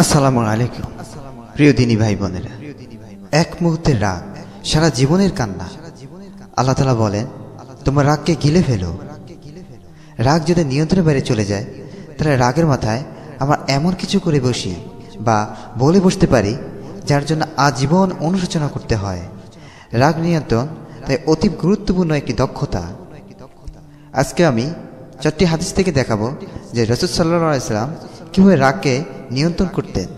আসসালামু আলাইকুম প্রিয় দিনী ভাই বোনেরা এক মুহূর্তের রাগ সারা জীবনের কান্না আল্লাহ তালা বলেন তোমার রাগকে গিলে ফেলো রাগ যদি নিয়ন্ত্রণের বাইরে চলে যায় তাহলে রাগের মাথায় আমরা এমন কিছু করে বসি বা বলে বসতে পারি যার জন্য আজীবন অনুশোচনা করতে হয় রাগ নিয়ন্ত্রণ তাই অতি গুরুত্বপূর্ণ একটি দক্ষতা আজকে আমি চারটি হাদিস থেকে দেখাবো যে রসদ সাল্লা ইসলাম কীভাবে রাগকে নিয়ন্ত্রণ করতেন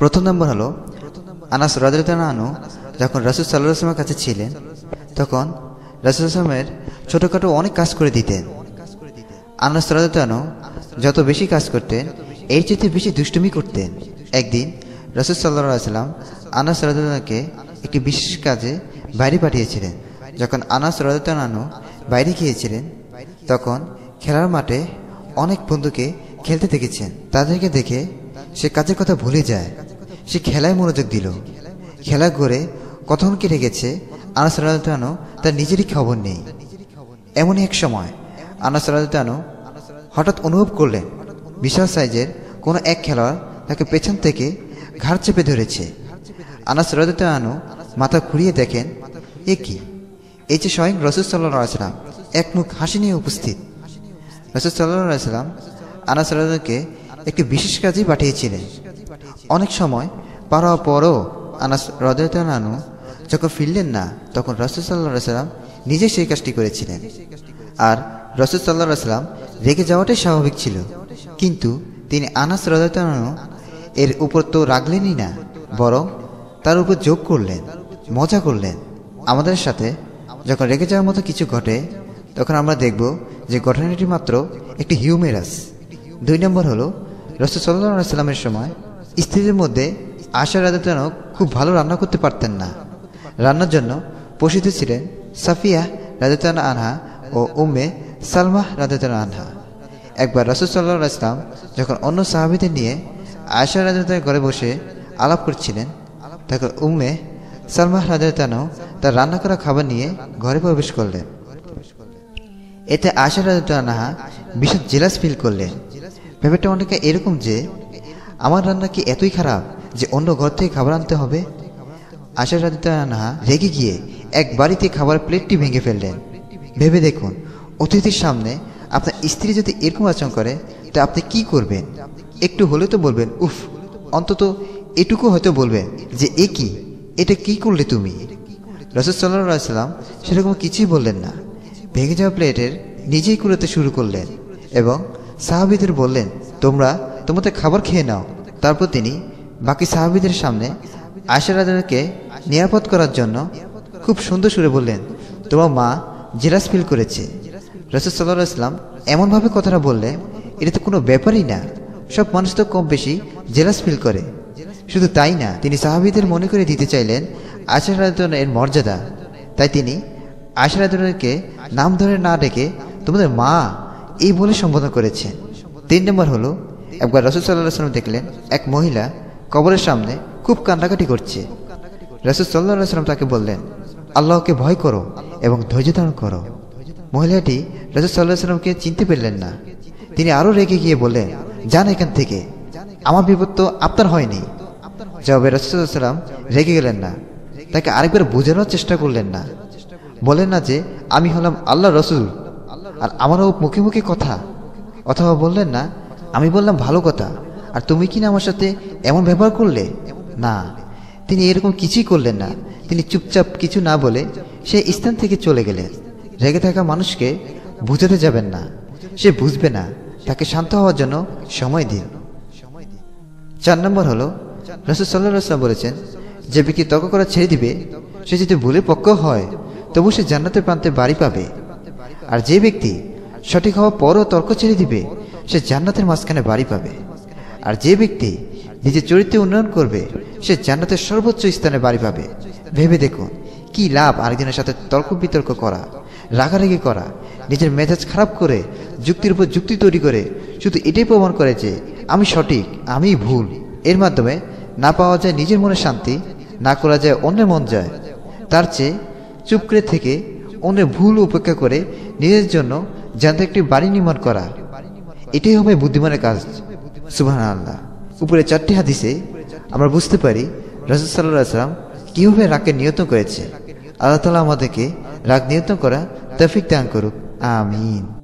প্রথম নম্বর হলো আনাস রাজু যখন রাসুল সাল্লাহামের কাছে ছিলেন তখন রাসুল আসলামের ছোটোখাটো অনেক কাজ করে দিতেন আনাস রাজু যত বেশি কাজ করতেন এর চেয়ে বেশি দুষ্টুমি করতেন একদিন রাসুল সাল্লাহ আসলাম আনাস রাজুকে একটি বিশেষ কাজে বাইরে পাঠিয়েছিলেন যখন আনাস রাজু বাইরে গিয়েছিলেন তখন খেলার মাঠে অনেক বন্ধুকে খেলতে দেখেছেন তাদেরকে দেখে সে কাজের কথা ভুলে যায় সে খেলায় মনোযোগ দিল খেলা করে কথন কেটে গেছে আনাস রাজতানো তার নিজেরই খবর নেই এমন এক সময় আনাস রাজতানো হঠাৎ অনুভব করলেন বিশাল সাইজের কোনো এক খেলোয়াড় তাকে পেছন থেকে ঘাড় চেপে ধরেছে আনাস রাজতানো মাথা ঘুরিয়ে দেখেন এ কি এই যে স্বয়ং রসদ সাল্লাহ আসলাম এক মুখ হাসি নিয়ে উপস্থিত রসদ সাল্লাহ আসলাম আনাস একটি বিশেষ কাজে পাঠিয়েছিলেন অনেক সময় পাড়া পরও আনাস রাজু যখন ফিরলেন না তখন রসদ সাল্লা সাল্লাম নিজে সেই কাজটি করেছিলেন আর রসদ সাল্লা সাল্লাম রেগে যাওয়াটাই স্বাভাবিক ছিল কিন্তু তিনি আনাস রাজু এর উপর তো রাগলেনই না বরং তার উপর যোগ করলেন মজা করলেন আমাদের সাথে যখন রেগে যাওয়ার মতো কিছু ঘটে তখন আমরা দেখব যে ঘটনাটি মাত্র একটি হিউমেরাস দুই নম্বর হলো রসদ সাল্লাহ সাল্লামের সময় স্ত্রীদের মধ্যে আশা রাজাতানক খুব ভালো রান্না করতে পারতেন না রান্নার জন্য প্রসিদ্ধ ছিলেন সাফিয়া রাজাতান আনহা ও উম্মে সালমাহ রাজাতান আনহা একবার রসদ সাল্লাহ ইসলাম যখন অন্য সাহাবিদের নিয়ে আয়সা রাজাতার ঘরে বসে আলাপ করছিলেন তখন উম্মে সালমাহ রাজাতানও তার রান্না করা খাবার নিয়ে ঘরে প্রবেশ করলেন এতে আশা রাজাতানহা বিশেষ জেলাস ফিল করলেন ব্যাপারটা অনেকে এরকম যে আমার রান্না কি এতই খারাপ যে অন্য ঘর থেকে খাবার আনতে হবে আশা রাধিতা রেগে গিয়ে এক বাড়িতে খাবার প্লেটটি ভেঙে ফেললেন ভেবে দেখুন অতিথির সামনে আপনার স্ত্রী যদি এরকম আচরণ করে তা আপনি কি করবেন একটু হলে তো বলবেন উফ অন্তত এটুকু হয়তো বলবেন যে এ কি এটা কি করলে তুমি রসদ সাল্লাম সেরকম কিছুই বললেন না ভেঙে যাওয়া প্লেটের নিজেই কুড়াতে শুরু করলেন এবং সাহাবিদের বললেন তোমরা তোমাদের খাবার খেয়ে নাও তারপর তিনি বাকি সাহাবিদের সামনে আয়সা রাজাকে নিরাপদ করার জন্য খুব সুন্দর সুরে বললেন তোমার মা জেরাস ফিল করেছে রসদ সাল্লা ইসলাম এমনভাবে কথাটা বললে এটা তো কোনো ব্যাপারই না সব মানুষ তো কম বেশি জেরাস ফিল করে শুধু তাই না তিনি সাহাবিদের মনে করে দিতে চাইলেন এর মর্যাদা তাই তিনি আশারাদনকে নাম ধরে না ডেকে তোমাদের মা এই বলে সম্বোধন করেছে তিন নম্বর হল একবার রসুল সাল্লাহ সাল্লাম দেখলেন এক মহিলা কবরের সামনে খুব কান্নাকাটি করছে রসুল সাল্লাহ সাল্লাম তাকে বললেন আল্লাহকে ভয় করো এবং ধৈর্য ধারণ করো মহিলাটি রসদ সাল্লাহ সাল্লামকে চিনতে পারলেন না তিনি আরও রেগে গিয়ে বললেন যান এখান থেকে আমার বিপদ তো আপনার হয়নি জবাবে রসদাম রেগে গেলেন না তাকে আরেকবার বোঝানোর চেষ্টা করলেন না বলেন না যে আমি হলাম আল্লাহ রসুল আর আমারও মুখে মুখে কথা অথবা বললেন না আমি বললাম ভালো কথা আর তুমি কি না আমার সাথে এমন ব্যবহার করলে না তিনি এরকম কিছুই করলেন না তিনি চুপচাপ কিছু না বলে সে স্থান থেকে চলে গেলেন রেগে থাকা মানুষকে বুঝাতে যাবেন না সে বুঝবে না তাকে শান্ত হওয়ার জন্য সময় দিন চার নম্বর হলো রসদ সাল্লাহ রসলাম বলেছেন যে ব্যক্তি তর্ক করা ছেড়ে দিবে সে যদি ভুলে পক্ষ হয় তবু সে জান্নাতের প্রান্তে বাড়ি পাবে আর যে ব্যক্তি সঠিক হওয়া পরও তর্ক ছেড়ে দিবে সে জান্নাতের মাঝখানে বাড়ি পাবে আর যে ব্যক্তি নিজের চরিত্রে উন্নয়ন করবে সে জান্নাতের সর্বোচ্চ স্থানে বাড়ি পাবে ভেবে দেখুন কি লাভ আরেকজনের সাথে তর্ক বিতর্ক করা রাগারাগি করা নিজের মেজাজ খারাপ করে যুক্তির উপর যুক্তি তৈরি করে শুধু এটাই প্রমাণ করে যে আমি সঠিক আমি ভুল এর মাধ্যমে না পাওয়া যায় নিজের মনে শান্তি না করা যায় অন্যের মন যায় তার চেয়ে চুপ করে থেকে অন্য ভুল উপেক্ষা করে নিজের জন্য জানতে একটি বাড়ি নির্মাণ করা এটাই হবে বুদ্ধিমানের কাজ সুবাহ আল্লাহ উপরে চারটি হাদিসে আমরা বুঝতে পারি রাসুল সাল্লাহ সাল্লাম কীভাবে রাগকে নিয়ত করেছে আল্লাহ তালা আমাদেরকে রাগ নিয়ত করা তফিক দান করুক আমিন